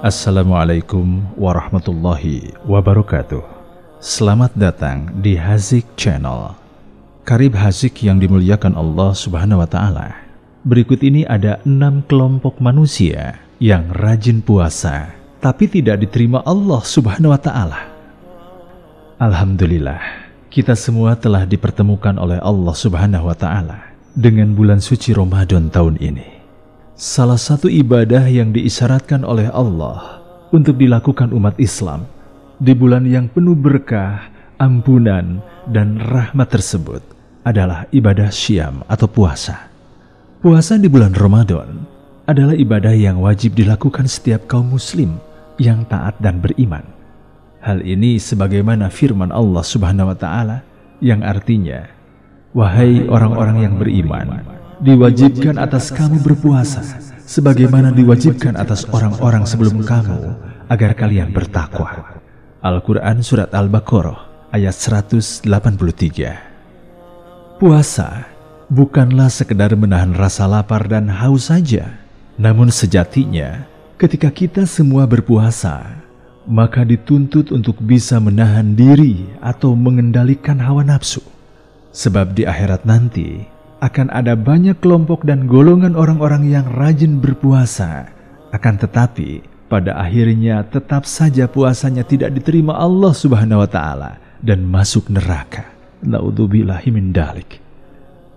Assalamualaikum warahmatullahi wabarakatuh. Selamat datang di Hazik Channel. Karib Hazik yang dimuliakan Allah Subhanahu wa taala. Berikut ini ada enam kelompok manusia yang rajin puasa tapi tidak diterima Allah Subhanahu wa taala. Alhamdulillah, kita semua telah dipertemukan oleh Allah Subhanahu wa taala dengan bulan suci Ramadan tahun ini. Salah satu ibadah yang diisyaratkan oleh Allah untuk dilakukan umat Islam di bulan yang penuh berkah, ampunan, dan rahmat tersebut adalah ibadah syam atau puasa. Puasa di bulan Ramadan adalah ibadah yang wajib dilakukan setiap kaum muslim yang taat dan beriman. Hal ini sebagaimana firman Allah Subhanahu wa taala yang artinya Wahai orang-orang yang beriman, diwajibkan atas kamu berpuasa sebagaimana diwajibkan atas orang-orang sebelum kamu agar kalian bertakwa. Al-Qur'an surat Al-Baqarah ayat 183. Puasa bukanlah sekedar menahan rasa lapar dan haus saja, namun sejatinya ketika kita semua berpuasa, maka dituntut untuk bisa menahan diri atau mengendalikan hawa nafsu. Sebab di akhirat nanti akan ada banyak kelompok dan golongan orang-orang yang rajin berpuasa, akan tetapi pada akhirnya tetap saja puasanya tidak diterima Allah Subhanahu wa taala dan masuk neraka. Naudzubillahi min dalik.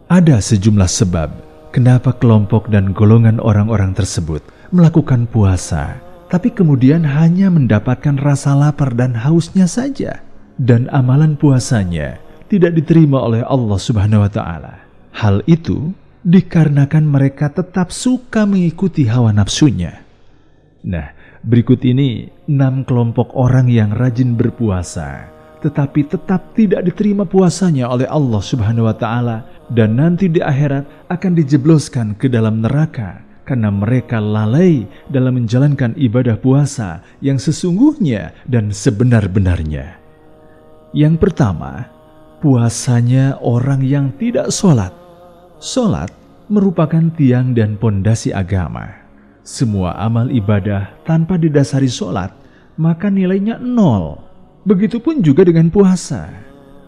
Ada sejumlah sebab kenapa kelompok dan golongan orang-orang tersebut melakukan puasa, tapi kemudian hanya mendapatkan rasa lapar dan hausnya saja dan amalan puasanya tidak diterima oleh Allah Subhanahu wa taala. Hal itu dikarenakan mereka tetap suka mengikuti hawa nafsunya. Nah, berikut ini enam kelompok orang yang rajin berpuasa tetapi tetap tidak diterima puasanya oleh Allah Subhanahu wa taala dan nanti di akhirat akan dijebloskan ke dalam neraka karena mereka lalai dalam menjalankan ibadah puasa yang sesungguhnya dan sebenar-benarnya. Yang pertama, Puasanya orang yang tidak sholat. Sholat merupakan tiang dan pondasi agama. Semua amal ibadah tanpa didasari sholat, maka nilainya nol. Begitupun juga dengan puasa.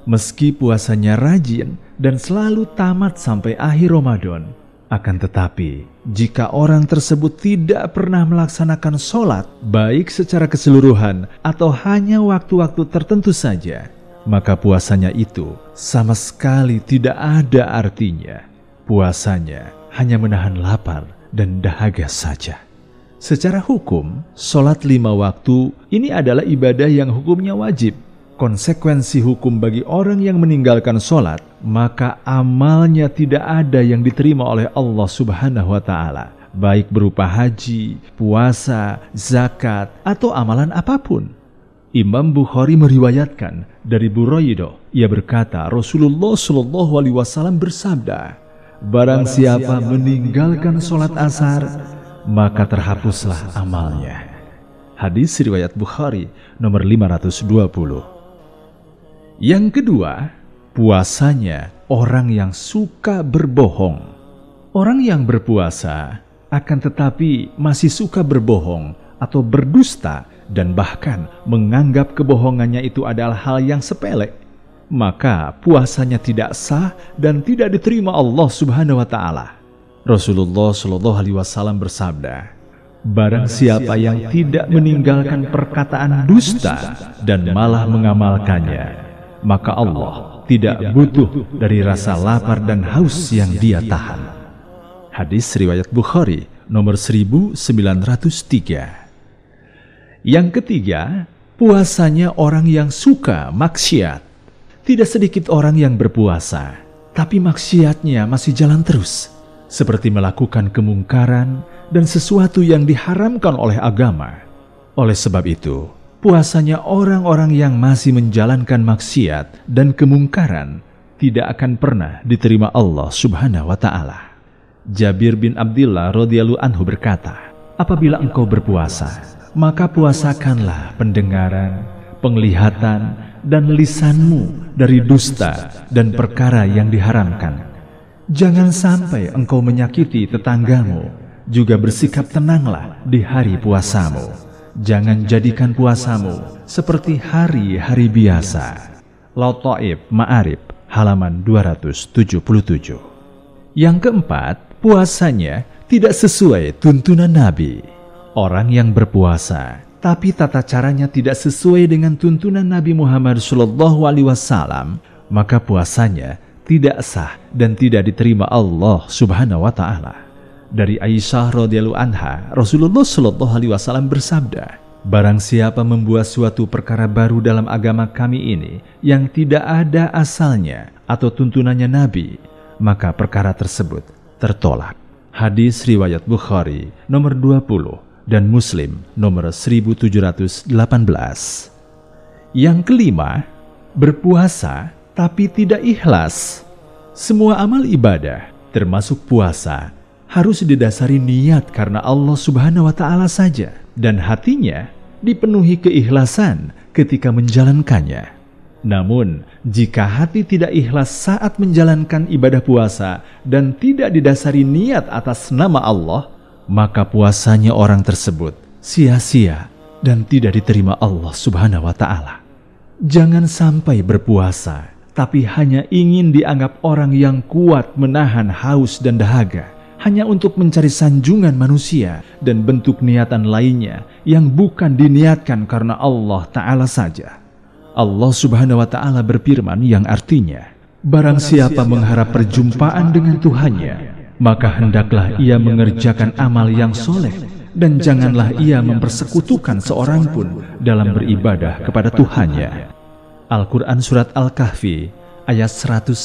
Meski puasanya rajin dan selalu tamat sampai akhir Ramadan, akan tetapi, jika orang tersebut tidak pernah melaksanakan sholat, baik secara keseluruhan atau hanya waktu-waktu tertentu saja, maka puasanya itu sama sekali tidak ada artinya. Puasanya hanya menahan lapar dan dahaga saja. Secara hukum, sholat lima waktu ini adalah ibadah yang hukumnya wajib. Konsekuensi hukum bagi orang yang meninggalkan sholat, maka amalnya tidak ada yang diterima oleh Allah Subhanahu wa Ta'ala, baik berupa haji, puasa, zakat, atau amalan apapun. Imam Bukhari meriwayatkan dari Buraido. ia berkata, Rasulullah Shallallahu Alaihi Wasallam bersabda, Barang siapa meninggalkan sholat asar, maka terhapuslah amalnya. Hadis riwayat Bukhari nomor 520. Yang kedua, puasanya orang yang suka berbohong. Orang yang berpuasa akan tetapi masih suka berbohong atau berdusta dan bahkan menganggap kebohongannya itu adalah hal yang sepele, maka puasanya tidak sah dan tidak diterima Allah Subhanahu wa taala. Rasulullah Shallallahu alaihi wasallam bersabda, Barang siapa yang tidak meninggalkan perkataan dusta dan malah mengamalkannya, maka Allah tidak butuh dari rasa lapar dan haus yang dia tahan. Hadis riwayat Bukhari nomor 1903. Yang ketiga, puasanya orang yang suka maksiat. Tidak sedikit orang yang berpuasa, tapi maksiatnya masih jalan terus, seperti melakukan kemungkaran dan sesuatu yang diharamkan oleh agama. Oleh sebab itu, puasanya orang-orang yang masih menjalankan maksiat dan kemungkaran tidak akan pernah diterima Allah Subhanahu wa taala. Jabir bin Abdullah radhiyallahu anhu berkata, "Apabila engkau berpuasa, maka puasakanlah pendengaran, penglihatan, dan lisanmu dari dusta dan perkara yang diharamkan. Jangan sampai engkau menyakiti tetanggamu, juga bersikap tenanglah di hari puasamu. Jangan jadikan puasamu seperti hari-hari biasa. Lautoib Ma'arib, halaman 277. Yang keempat, puasanya tidak sesuai tuntunan Nabi. Orang yang berpuasa, tapi tata caranya tidak sesuai dengan tuntunan Nabi Muhammad SAW, maka puasanya tidak sah dan tidak diterima Allah Subhanahu wa taala. Dari Aisyah radhiyallahu anha, Rasulullah shallallahu alaihi wasallam bersabda, "Barang siapa membuat suatu perkara baru dalam agama kami ini yang tidak ada asalnya atau tuntunannya Nabi, maka perkara tersebut tertolak." Hadis riwayat Bukhari nomor 20 dan Muslim nomor 1718. Yang kelima, berpuasa tapi tidak ikhlas. Semua amal ibadah, termasuk puasa, harus didasari niat karena Allah Subhanahu wa taala saja dan hatinya dipenuhi keikhlasan ketika menjalankannya. Namun, jika hati tidak ikhlas saat menjalankan ibadah puasa dan tidak didasari niat atas nama Allah, maka puasanya orang tersebut sia-sia dan tidak diterima Allah Subhanahu wa taala. Jangan sampai berpuasa tapi hanya ingin dianggap orang yang kuat menahan haus dan dahaga, hanya untuk mencari sanjungan manusia dan bentuk niatan lainnya yang bukan diniatkan karena Allah Ta'ala saja. Allah Subhanahu wa Ta'ala berfirman yang artinya, Barang siapa mengharap perjumpaan dengan Tuhannya, maka hendaklah ia mengerjakan amal yang soleh dan janganlah ia mempersekutukan seorang pun dalam beribadah kepada Tuhannya. Al-Quran Surat Al-Kahfi ayat 110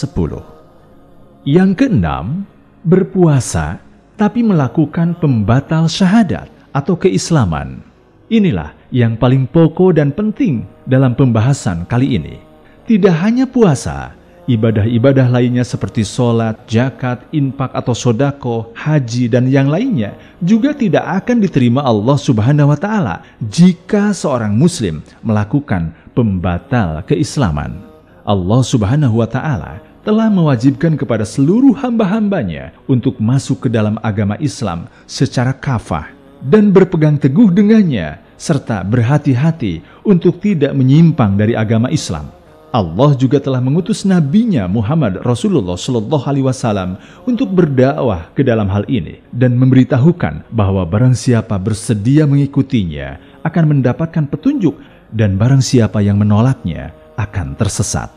Yang keenam, berpuasa tapi melakukan pembatal syahadat atau keislaman. Inilah yang paling pokok dan penting dalam pembahasan kali ini. Tidak hanya puasa, ibadah-ibadah lainnya seperti sholat, jakat, infak atau sodako, haji, dan yang lainnya juga tidak akan diterima Allah Subhanahu wa Ta'ala jika seorang Muslim melakukan pembatal keislaman. Allah Subhanahu wa Ta'ala telah mewajibkan kepada seluruh hamba-hambanya untuk masuk ke dalam agama Islam secara kafah dan berpegang teguh dengannya, serta berhati-hati untuk tidak menyimpang dari agama Islam. Allah juga telah mengutus nabinya Muhammad Rasulullah Shallallahu alaihi wasallam untuk berdakwah ke dalam hal ini dan memberitahukan bahwa barang siapa bersedia mengikutinya akan mendapatkan petunjuk dan barang siapa yang menolaknya akan tersesat.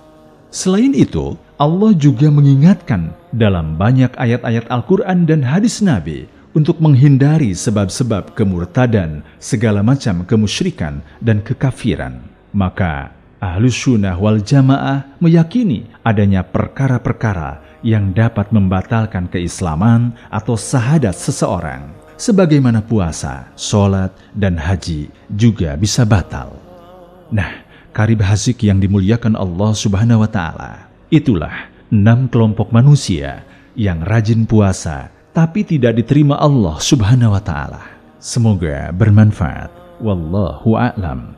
Selain itu, Allah juga mengingatkan dalam banyak ayat-ayat Al-Qur'an dan hadis Nabi untuk menghindari sebab-sebab kemurtadan, segala macam kemusyrikan dan kekafiran. Maka Ahlus sunnah wal jamaah meyakini adanya perkara-perkara yang dapat membatalkan keislaman atau sahadat seseorang. Sebagaimana puasa, sholat, dan haji juga bisa batal. Nah, karib hasik yang dimuliakan Allah subhanahu wa ta'ala. Itulah enam kelompok manusia yang rajin puasa tapi tidak diterima Allah subhanahu wa ta'ala. Semoga bermanfaat. Wallahu a'lam